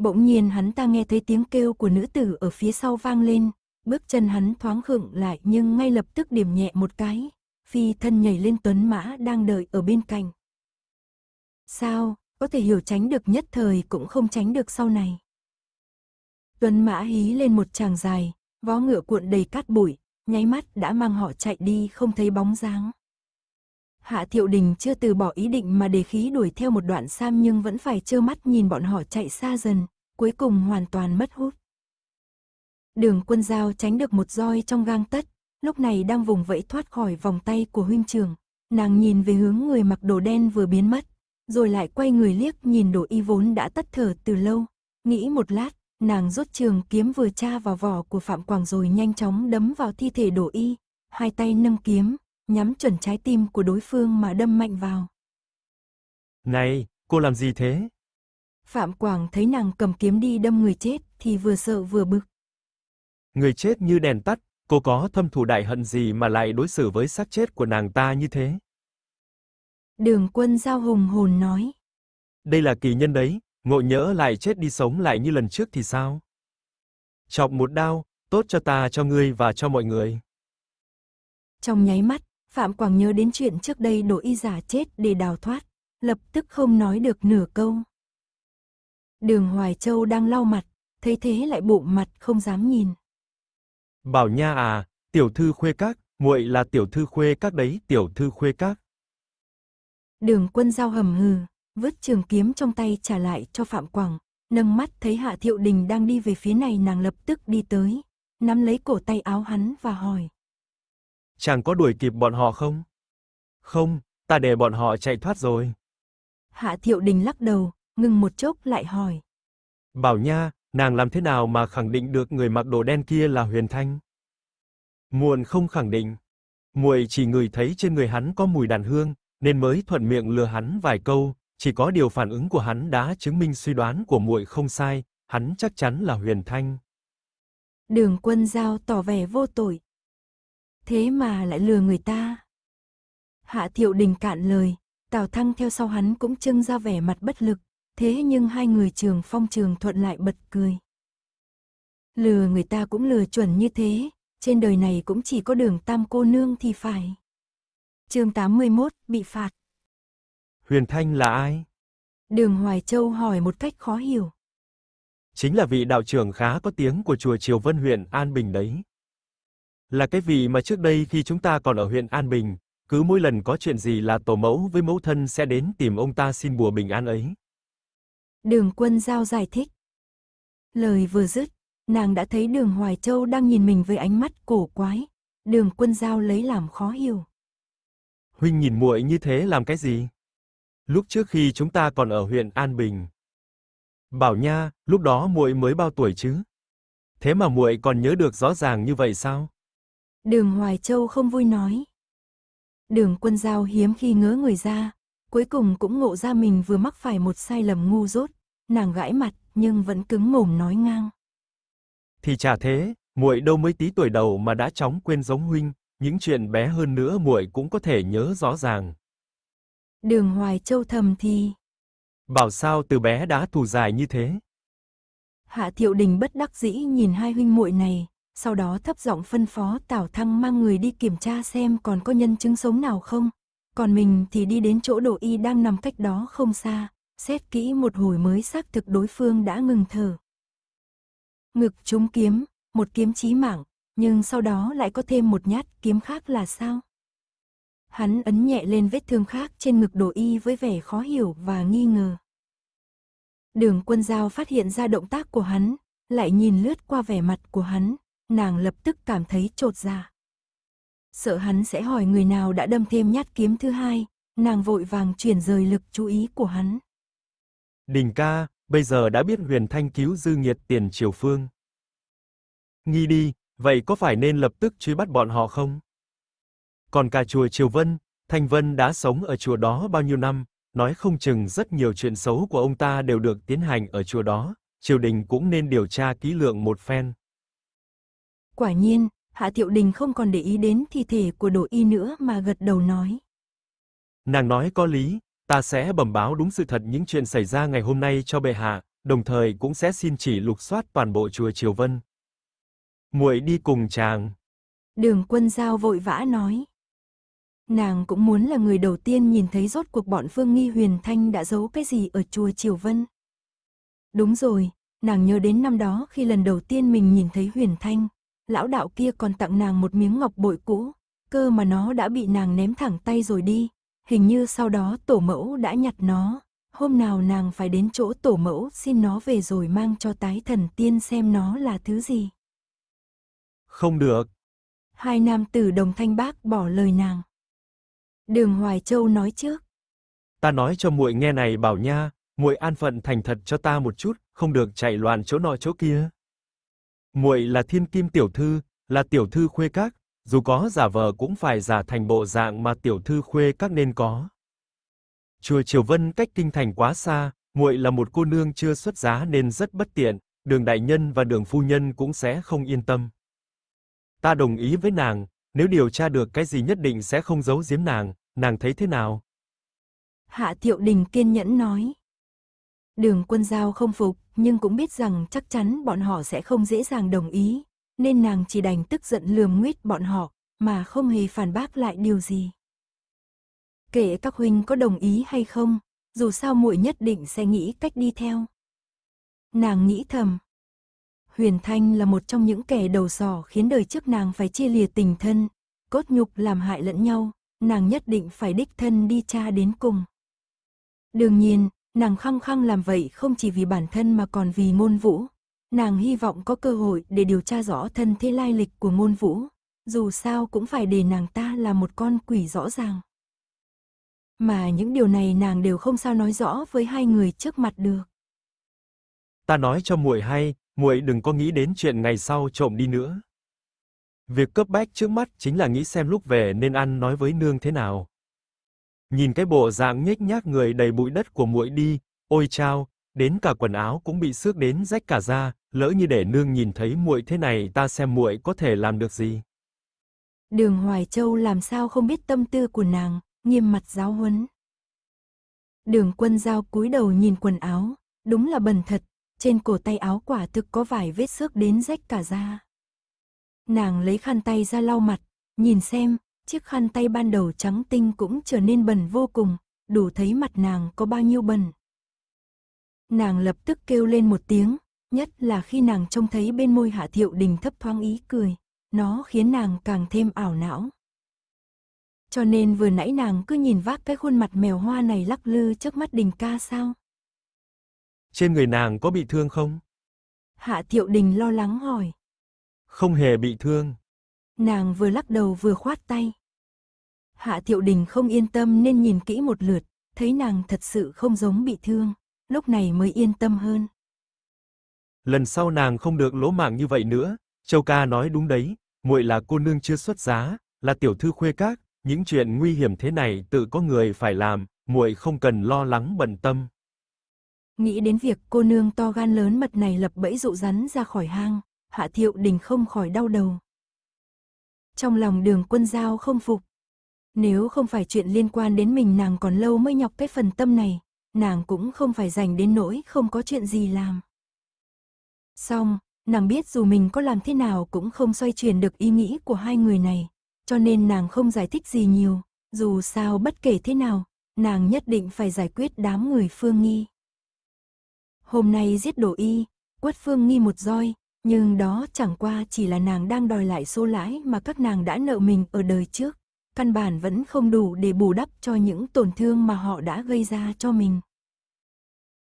Bỗng nhiên hắn ta nghe thấy tiếng kêu của nữ tử ở phía sau vang lên, bước chân hắn thoáng khựng lại nhưng ngay lập tức điểm nhẹ một cái, phi thân nhảy lên tuấn mã đang đợi ở bên cạnh. Sao, có thể hiểu tránh được nhất thời cũng không tránh được sau này. Tuấn mã hí lên một tràng dài, vó ngựa cuộn đầy cát bụi, nháy mắt đã mang họ chạy đi không thấy bóng dáng. Hạ Thiệu Đình chưa từ bỏ ý định mà đề khí đuổi theo một đoạn Sam nhưng vẫn phải trơ mắt nhìn bọn họ chạy xa dần, cuối cùng hoàn toàn mất hút. Đường quân giao tránh được một roi trong gang tất, lúc này đang vùng vẫy thoát khỏi vòng tay của huynh trường. Nàng nhìn về hướng người mặc đồ đen vừa biến mất, rồi lại quay người liếc nhìn đồ y vốn đã tắt thở từ lâu. Nghĩ một lát, nàng rút trường kiếm vừa tra vào vỏ của Phạm Quảng rồi nhanh chóng đấm vào thi thể đồ y, hai tay nâng kiếm, nhắm chuẩn trái tim của đối phương mà đâm mạnh vào. Này, cô làm gì thế? Phạm Quảng thấy nàng cầm kiếm đi đâm người chết thì vừa sợ vừa bực. Người chết như đèn tắt, cô có thâm thù đại hận gì mà lại đối xử với xác chết của nàng ta như thế? Đường quân giao hùng hồn nói. Đây là kỳ nhân đấy, ngộ nhỡ lại chết đi sống lại như lần trước thì sao? Chọc một đao, tốt cho ta cho ngươi và cho mọi người. Trong nháy mắt, Phạm Quảng nhớ đến chuyện trước đây đổ y giả chết để đào thoát, lập tức không nói được nửa câu. Đường Hoài Châu đang lau mặt, thấy thế lại bụng mặt không dám nhìn. Bảo Nha à, tiểu thư khuê các, muội là tiểu thư khuê các đấy, tiểu thư khuê các. Đường quân giao hầm hừ, vứt trường kiếm trong tay trả lại cho Phạm Quảng, nâng mắt thấy Hạ Thiệu Đình đang đi về phía này nàng lập tức đi tới, nắm lấy cổ tay áo hắn và hỏi chàng có đuổi kịp bọn họ không? Không, ta để bọn họ chạy thoát rồi. Hạ Thiệu Đình lắc đầu, ngừng một chốc lại hỏi. Bảo Nha, nàng làm thế nào mà khẳng định được người mặc đồ đen kia là Huyền Thanh? Muộn không khẳng định. Muội chỉ ngửi thấy trên người hắn có mùi đàn hương, nên mới thuận miệng lừa hắn vài câu, chỉ có điều phản ứng của hắn đã chứng minh suy đoán của muội không sai, hắn chắc chắn là Huyền Thanh. Đường Quân Giao tỏ vẻ vô tội, Thế mà lại lừa người ta. Hạ Thiệu Đình cạn lời, Tào Thăng theo sau hắn cũng trưng ra vẻ mặt bất lực, thế nhưng hai người trường phong trường thuận lại bật cười. Lừa người ta cũng lừa chuẩn như thế, trên đời này cũng chỉ có đường tam cô nương thì phải. chương 81, bị phạt. Huyền Thanh là ai? Đường Hoài Châu hỏi một cách khó hiểu. Chính là vị đạo trưởng khá có tiếng của chùa Triều Vân huyện An Bình đấy. Là cái vị mà trước đây khi chúng ta còn ở huyện An Bình, cứ mỗi lần có chuyện gì là tổ mẫu với mẫu thân sẽ đến tìm ông ta xin bùa bình an ấy. Đường quân giao giải thích. Lời vừa dứt, nàng đã thấy đường Hoài Châu đang nhìn mình với ánh mắt cổ quái. Đường quân giao lấy làm khó hiểu. Huynh nhìn muội như thế làm cái gì? Lúc trước khi chúng ta còn ở huyện An Bình. Bảo nha, lúc đó muội mới bao tuổi chứ? Thế mà muội còn nhớ được rõ ràng như vậy sao? Đường Hoài Châu không vui nói. Đường quân giao hiếm khi ngớ người ra, cuối cùng cũng ngộ ra mình vừa mắc phải một sai lầm ngu dốt, nàng gãi mặt nhưng vẫn cứng mồm nói ngang. Thì chả thế, muội đâu mới tí tuổi đầu mà đã chóng quên giống huynh, những chuyện bé hơn nữa muội cũng có thể nhớ rõ ràng. Đường Hoài Châu thầm thì. Bảo sao từ bé đã thù dài như thế. Hạ Thiệu Đình bất đắc dĩ nhìn hai huynh muội này, sau đó thấp giọng phân phó Tào Thăng mang người đi kiểm tra xem còn có nhân chứng sống nào không. Còn mình thì đi đến chỗ đồ y đang nằm cách đó không xa, xét kỹ một hồi mới xác thực đối phương đã ngừng thở. Ngực trúng kiếm, một kiếm chí mạng, nhưng sau đó lại có thêm một nhát kiếm khác là sao? Hắn ấn nhẹ lên vết thương khác trên ngực đồ y với vẻ khó hiểu và nghi ngờ. Đường quân giao phát hiện ra động tác của hắn, lại nhìn lướt qua vẻ mặt của hắn, nàng lập tức cảm thấy trột ra. Dạ. Sợ hắn sẽ hỏi người nào đã đâm thêm nhát kiếm thứ hai, nàng vội vàng chuyển rời lực chú ý của hắn. Đình ca, bây giờ đã biết huyền thanh cứu dư nghiệt tiền triều phương. Nghi đi, vậy có phải nên lập tức truy bắt bọn họ không? Còn cả chùa Triều Vân, Thanh Vân đã sống ở chùa đó bao nhiêu năm, nói không chừng rất nhiều chuyện xấu của ông ta đều được tiến hành ở chùa đó, triều đình cũng nên điều tra kỹ lượng một phen. Quả nhiên, Hạ Tiệu Đình không còn để ý đến thi thể của Đỗ Y nữa mà gật đầu nói. Nàng nói có lý, ta sẽ bẩm báo đúng sự thật những chuyện xảy ra ngày hôm nay cho bệ hạ, đồng thời cũng sẽ xin chỉ lục soát toàn bộ chùa Triều Vân. Muội đi cùng chàng. Đường quân giao vội vã nói. Nàng cũng muốn là người đầu tiên nhìn thấy rốt cuộc bọn Phương Nghi Huyền Thanh đã giấu cái gì ở chùa Triều Vân. Đúng rồi, nàng nhớ đến năm đó khi lần đầu tiên mình nhìn thấy Huyền Thanh, lão đạo kia còn tặng nàng một miếng ngọc bội cũ, cơ mà nó đã bị nàng ném thẳng tay rồi đi. Hình như sau đó tổ mẫu đã nhặt nó, hôm nào nàng phải đến chỗ tổ mẫu xin nó về rồi mang cho tái thần tiên xem nó là thứ gì. Không được. Hai nam tử đồng thanh bác bỏ lời nàng. Đường Hoài Châu nói trước. Ta nói cho muội nghe này bảo nha, muội an phận thành thật cho ta một chút, không được chạy loạn chỗ nọ chỗ kia. Muội là Thiên Kim tiểu thư, là tiểu thư khuê các, dù có giả vờ cũng phải giả thành bộ dạng mà tiểu thư khuê các nên có. Chùa Triều Vân cách kinh thành quá xa, muội là một cô nương chưa xuất giá nên rất bất tiện, Đường đại nhân và Đường phu nhân cũng sẽ không yên tâm. Ta đồng ý với nàng, nếu điều tra được cái gì nhất định sẽ không giấu giếm nàng, nàng thấy thế nào? Hạ Thiệu Đình kiên nhẫn nói. Đường quân giao không phục, nhưng cũng biết rằng chắc chắn bọn họ sẽ không dễ dàng đồng ý, nên nàng chỉ đành tức giận lườm nguyết bọn họ, mà không hề phản bác lại điều gì. Kể các huynh có đồng ý hay không, dù sao muội nhất định sẽ nghĩ cách đi theo. Nàng nghĩ thầm. Huyền Thanh là một trong những kẻ đầu sỏ khiến đời trước nàng phải chia lìa tình thân, cốt nhục làm hại lẫn nhau, nàng nhất định phải đích thân đi tra đến cùng. Đương nhiên, Nàng khăng khăng làm vậy không chỉ vì bản thân mà còn vì ngôn vũ. Nàng hy vọng có cơ hội để điều tra rõ thân thế lai lịch của ngôn vũ. Dù sao cũng phải để nàng ta là một con quỷ rõ ràng. Mà những điều này nàng đều không sao nói rõ với hai người trước mặt được. Ta nói cho muội hay, muội đừng có nghĩ đến chuyện ngày sau trộm đi nữa. Việc cấp bách trước mắt chính là nghĩ xem lúc về nên ăn nói với nương thế nào. Nhìn cái bộ dạng nhếch nhác người đầy bụi đất của muội đi, ôi chao, đến cả quần áo cũng bị xước đến rách cả da, lỡ như để nương nhìn thấy muội thế này ta xem muội có thể làm được gì. Đường Hoài Châu làm sao không biết tâm tư của nàng, nghiêm mặt giáo huấn. Đường quân giao cúi đầu nhìn quần áo, đúng là bẩn thật, trên cổ tay áo quả thực có vài vết xước đến rách cả da. Nàng lấy khăn tay ra lau mặt, nhìn xem, Chiếc khăn tay ban đầu trắng tinh cũng trở nên bẩn vô cùng, đủ thấy mặt nàng có bao nhiêu bẩn. Nàng lập tức kêu lên một tiếng, nhất là khi nàng trông thấy bên môi Hạ Thiệu Đình thấp thoáng ý cười, nó khiến nàng càng thêm ảo não. Cho nên vừa nãy nàng cứ nhìn vác cái khuôn mặt mèo hoa này lắc lư trước mắt Đình ca sao? Trên người nàng có bị thương không? Hạ Thiệu Đình lo lắng hỏi. Không hề bị thương. Nàng vừa lắc đầu vừa khoát tay. Hạ Tiểu Đình không yên tâm nên nhìn kỹ một lượt, thấy nàng thật sự không giống bị thương, lúc này mới yên tâm hơn. Lần sau nàng không được lỗ mảng như vậy nữa, Châu ca nói đúng đấy, muội là cô nương chưa xuất giá, là tiểu thư khuê các, những chuyện nguy hiểm thế này tự có người phải làm, muội không cần lo lắng bận tâm. Nghĩ đến việc cô nương to gan lớn mật này lập bẫy dụ rắn ra khỏi hang, Hạ Thiệu Đình không khỏi đau đầu. Trong lòng đường quân giao không phục, nếu không phải chuyện liên quan đến mình nàng còn lâu mới nhọc cái phần tâm này, nàng cũng không phải dành đến nỗi không có chuyện gì làm. Xong, nàng biết dù mình có làm thế nào cũng không xoay chuyển được ý nghĩ của hai người này, cho nên nàng không giải thích gì nhiều, dù sao bất kể thế nào, nàng nhất định phải giải quyết đám người Phương Nghi. Hôm nay giết đổ y, quất Phương Nghi một roi, nhưng đó chẳng qua chỉ là nàng đang đòi lại số lãi mà các nàng đã nợ mình ở đời trước căn bản vẫn không đủ để bù đắp cho những tổn thương mà họ đã gây ra cho mình.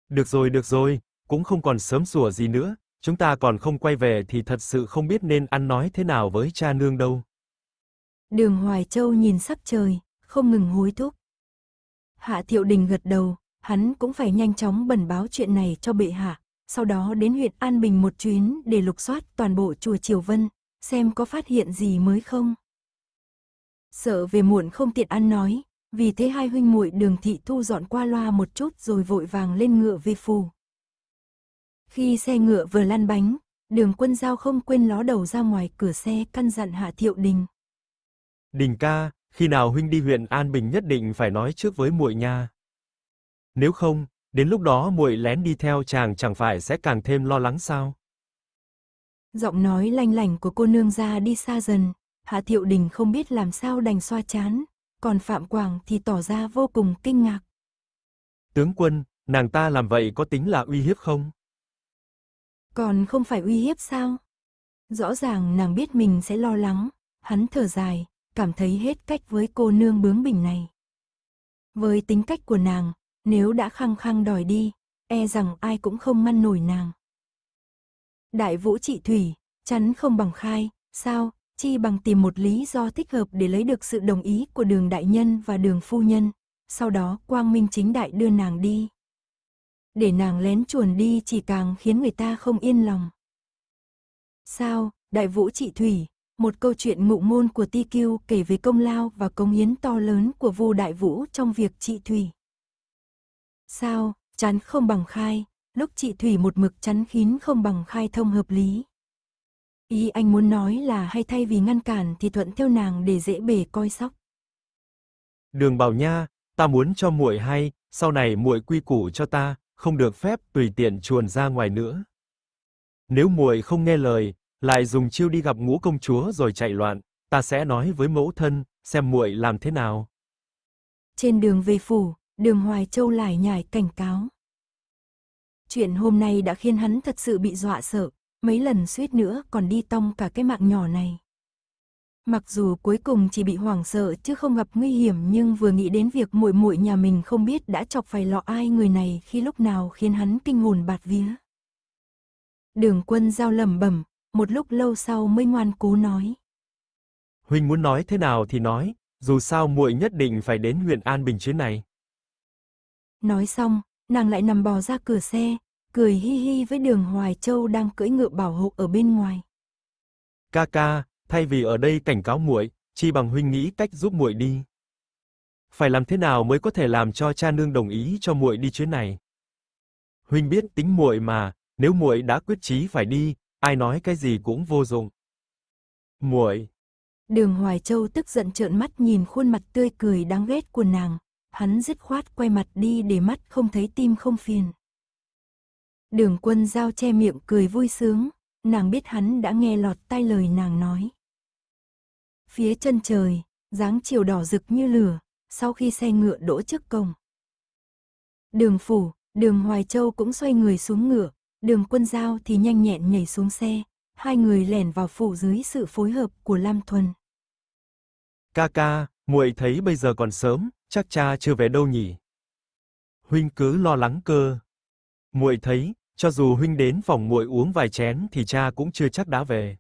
Được rồi, được rồi, cũng không còn sớm sủa gì nữa, chúng ta còn không quay về thì thật sự không biết nên ăn nói thế nào với cha nương đâu. Đường Hoài Châu nhìn sắc trời, không ngừng hối thúc. Hạ Thiệu Đình gật đầu, hắn cũng phải nhanh chóng bẩm báo chuyện này cho bệ hạ, sau đó đến huyện An Bình một chuyến để lục soát toàn bộ chùa Triều Vân, xem có phát hiện gì mới không sợ về muộn không tiện ăn nói, vì thế hai huynh muội Đường Thị Thu dọn qua loa một chút rồi vội vàng lên ngựa về phù. Khi xe ngựa vừa lăn bánh, Đường Quân Giao không quên ló đầu ra ngoài cửa xe căn dặn Hạ Thiệu Đình. Đình ca, khi nào huynh đi huyện An Bình nhất định phải nói trước với muội nha. Nếu không, đến lúc đó muội lén đi theo chàng chẳng phải sẽ càng thêm lo lắng sao? Giọng nói lanh lành của cô nương ra đi xa dần, Hạ Thiệu Đình không biết làm sao đành xoa chán, còn Phạm Quảng thì tỏ ra vô cùng kinh ngạc. Tướng quân, nàng ta làm vậy có tính là uy hiếp không? Còn không phải uy hiếp sao? Rõ ràng nàng biết mình sẽ lo lắng, hắn thở dài, cảm thấy hết cách với cô nương bướng bỉnh này. Với tính cách của nàng, nếu đã khăng khăng đòi đi, e rằng ai cũng không ngăn nổi nàng. Đại vũ trị thủy, chắn không bằng khai, sao, chi bằng tìm một lý do thích hợp để lấy được sự đồng ý của đường đại nhân và đường phu nhân, sau đó quang minh chính đại đưa nàng đi. Để nàng lén chuồn đi chỉ càng khiến người ta không yên lòng. Sao, đại vũ trị thủy, một câu chuyện ngụ môn của Ti Kiêu kể về công lao và công hiến to lớn của vua Đại Vũ trong việc trị thủy. Sao, chắn không bằng khai, lúc trị thủy một mực chắn kín không bằng khai thông hợp lý. Ý anh muốn nói là hay thay vì ngăn cản thì thuận theo nàng để dễ bề coi sóc. Đường Bảo Nha, ta muốn cho muội hay, sau này muội quy củ cho ta, không được phép tùy tiện chuồn ra ngoài nữa. Nếu muội không nghe lời, lại dùng chiêu đi gặp ngũ công chúa rồi chạy loạn, ta sẽ nói với mẫu thân, xem muội làm thế nào. Trên đường về phủ, Đường Hoài Châu lại nhải cảnh cáo. Chuyện hôm nay đã khiến hắn thật sự bị dọa sợ, mấy lần suýt nữa còn đi tông cả cái mạng nhỏ này. Mặc dù cuối cùng chỉ bị hoảng sợ chứ không gặp nguy hiểm nhưng vừa nghĩ đến việc muội muội nhà mình không biết đã chọc phải lọ ai người này khi lúc nào khiến hắn kinh hồn bạt vía. Đường quân giao lầm bẩm, một lúc lâu sau mới ngoan cố nói. Huynh muốn nói thế nào thì nói, dù sao muội nhất định phải đến huyện An Bình chứ này. Nói xong, nàng lại nằm bò ra cửa xe, cười hi hi với đường Hoài Châu đang cưỡi ngựa bảo hộ ở bên ngoài. Ca ca, thay vì ở đây cảnh cáo muội, chi bằng huynh nghĩ cách giúp muội đi. Phải làm thế nào mới có thể làm cho cha nương đồng ý cho muội đi chuyến này? Huynh biết tính muội mà, nếu muội đã quyết chí phải đi, ai nói cái gì cũng vô dụng. Muội. Đường Hoài Châu tức giận trợn mắt nhìn khuôn mặt tươi cười đáng ghét của nàng, hắn dứt khoát quay mặt đi để mắt không thấy tim không phiền. Đường quân giao che miệng cười vui sướng, nàng biết hắn đã nghe lọt tai lời nàng nói. Phía chân trời, dáng chiều đỏ rực như lửa, sau khi xe ngựa đỗ trước cổng. Đường phủ, đường Hoài Châu cũng xoay người xuống ngựa, đường quân giao thì nhanh nhẹn nhảy xuống xe, hai người lẻn vào phủ dưới sự phối hợp của Lam Thuần. Ca ca, muội thấy bây giờ còn sớm, chắc cha chưa về đâu nhỉ? Huynh cứ lo lắng cơ. Muội thấy, cho dù huynh đến phòng muội uống vài chén thì cha cũng chưa chắc đã về.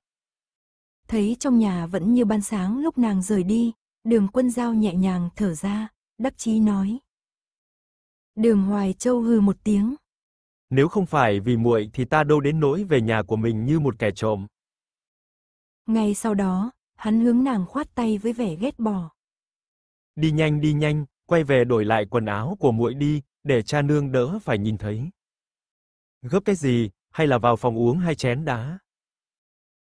Thấy trong nhà vẫn như ban sáng lúc nàng rời đi, đường quân giao nhẹ nhàng thở ra, đắc chí nói. Đường Hoài Châu hừ một tiếng. Nếu không phải vì muội thì ta đâu đến nỗi về nhà của mình như một kẻ trộm. Ngay sau đó, hắn hướng nàng khoát tay với vẻ ghét bỏ. Đi nhanh đi nhanh, quay về đổi lại quần áo của muội đi, để cha nương đỡ phải nhìn thấy. Gấp cái gì, hay là vào phòng uống hai chén đá?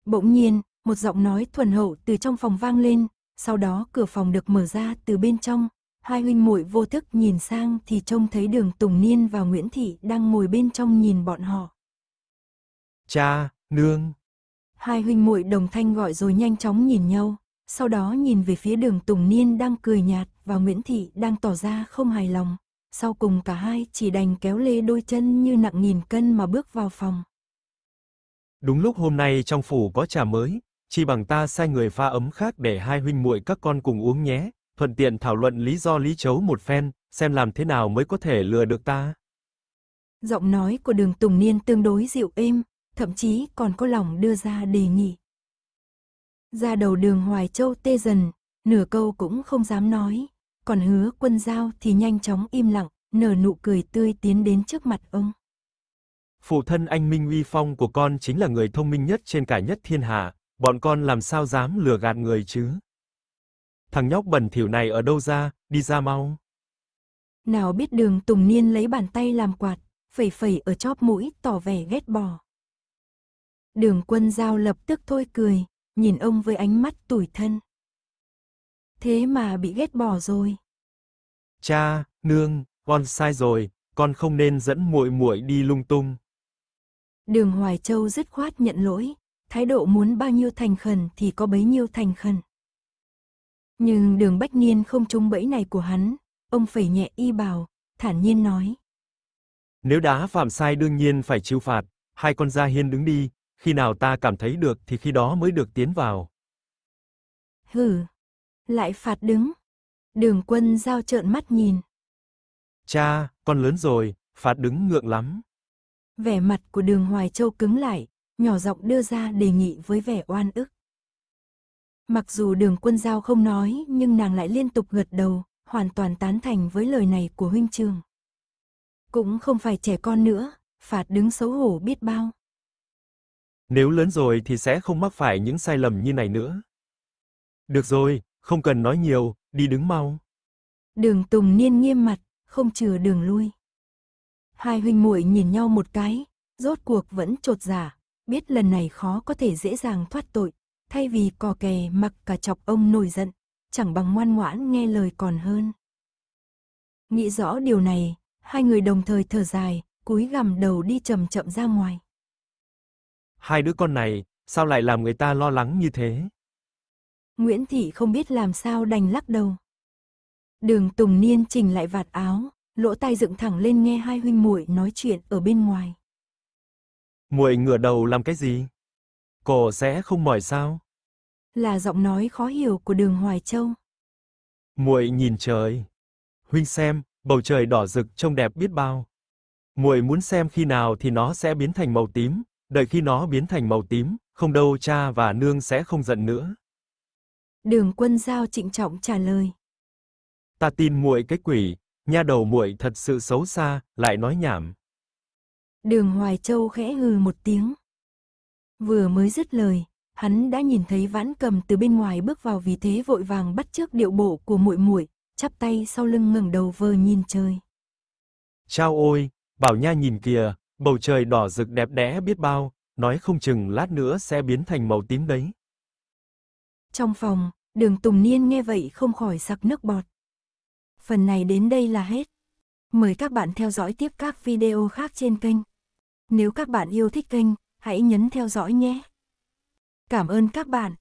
Bỗng nhiên, một giọng nói thuần hậu từ trong phòng vang lên, sau đó cửa phòng được mở ra từ bên trong, hai huynh muội vô thức nhìn sang thì trông thấy Đường Tùng Niên và Nguyễn Thị đang ngồi bên trong nhìn bọn họ. Cha, nương. Hai huynh muội đồng thanh gọi rồi nhanh chóng nhìn nhau, sau đó nhìn về phía Đường Tùng Niên đang cười nhạt và Nguyễn Thị đang tỏ ra không hài lòng sau cùng cả hai chỉ đành kéo lê đôi chân như nặng nghìn cân mà bước vào phòng. Đúng lúc hôm nay trong phủ có trà mới, chi bằng ta sai người pha ấm khác để hai huynh muội các con cùng uống nhé, thuận tiện thảo luận lý do lý chấu một phen, xem làm thế nào mới có thể lừa được ta. Giọng nói của đường Tùng Niên tương đối dịu êm, thậm chí còn có lòng đưa ra đề nghị. Ra đầu đường Hoài Châu tê dần, nửa câu cũng không dám nói, còn hứa quân giao thì nhanh chóng im lặng, nở nụ cười tươi tiến đến trước mặt ông. Phụ thân anh Minh Uy Phong của con chính là người thông minh nhất trên cả nhất thiên hạ, bọn con làm sao dám lừa gạt người chứ? Thằng nhóc bẩn thỉu này ở đâu ra, đi ra mau. Nào biết đường Tùng Niên lấy bàn tay làm quạt, phẩy phẩy ở chóp mũi tỏ vẻ ghét bò Đường quân giao lập tức thôi cười, nhìn ông với ánh mắt tủi thân thế mà bị ghét bỏ rồi. Cha, nương, con sai rồi, con không nên dẫn muội muội đi lung tung. Đường Hoài Châu dứt khoát nhận lỗi, thái độ muốn bao nhiêu thành khẩn thì có bấy nhiêu thành khẩn. Nhưng đường Bách Niên không trúng bẫy này của hắn, ông phẩy nhẹ y bào, thản nhiên nói. Nếu đã phạm sai đương nhiên phải chịu phạt, hai con gia hiên đứng đi, khi nào ta cảm thấy được thì khi đó mới được tiến vào. Hừ, lại phạt đứng. Đường quân giao trợn mắt nhìn. Cha, con lớn rồi, phạt đứng ngượng lắm. Vẻ mặt của đường Hoài Châu cứng lại, nhỏ giọng đưa ra đề nghị với vẻ oan ức. Mặc dù đường quân giao không nói nhưng nàng lại liên tục gật đầu, hoàn toàn tán thành với lời này của huynh trường. Cũng không phải trẻ con nữa, phạt đứng xấu hổ biết bao. Nếu lớn rồi thì sẽ không mắc phải những sai lầm như này nữa. Được rồi, không cần nói nhiều, đi đứng mau. Đường Tùng Niên nghiêm mặt, không chừa đường lui. Hai huynh muội nhìn nhau một cái, rốt cuộc vẫn trột giả, dạ, biết lần này khó có thể dễ dàng thoát tội, thay vì cò kè mặc cả chọc ông nổi giận, chẳng bằng ngoan ngoãn nghe lời còn hơn. Nghĩ rõ điều này, hai người đồng thời thở dài, cúi gằm đầu đi chậm chậm ra ngoài. Hai đứa con này, sao lại làm người ta lo lắng như thế? Nguyễn Thị không biết làm sao đành lắc đầu. Đường Tùng Niên chỉnh lại vạt áo, lỗ tai dựng thẳng lên nghe hai huynh muội nói chuyện ở bên ngoài. Muội ngửa đầu làm cái gì? Cô sẽ không mỏi sao? Là giọng nói khó hiểu của Đường Hoài Châu. Muội nhìn trời. Huynh xem, bầu trời đỏ rực trông đẹp biết bao. Muội muốn xem khi nào thì nó sẽ biến thành màu tím, đợi khi nó biến thành màu tím, không đâu cha và nương sẽ không giận nữa. Đường quân giao trịnh trọng trả lời. Ta tin muội cái quỷ, nha đầu muội thật sự xấu xa, lại nói nhảm. Đường Hoài Châu khẽ hừ một tiếng. Vừa mới dứt lời, hắn đã nhìn thấy Vãn Cầm từ bên ngoài bước vào vì thế vội vàng bắt chước điệu bộ của muội muội, chắp tay sau lưng ngẩng đầu vờ nhìn trời. Chao ôi, Bảo Nha nhìn kìa, bầu trời đỏ rực đẹp đẽ biết bao, nói không chừng lát nữa sẽ biến thành màu tím đấy. Trong phòng, Đường Tùng Niên nghe vậy không khỏi sặc nước bọt. Phần này đến đây là hết. Mời các bạn theo dõi tiếp các video khác trên kênh. Nếu các bạn yêu thích kênh, hãy nhấn theo dõi nhé. Cảm ơn các bạn.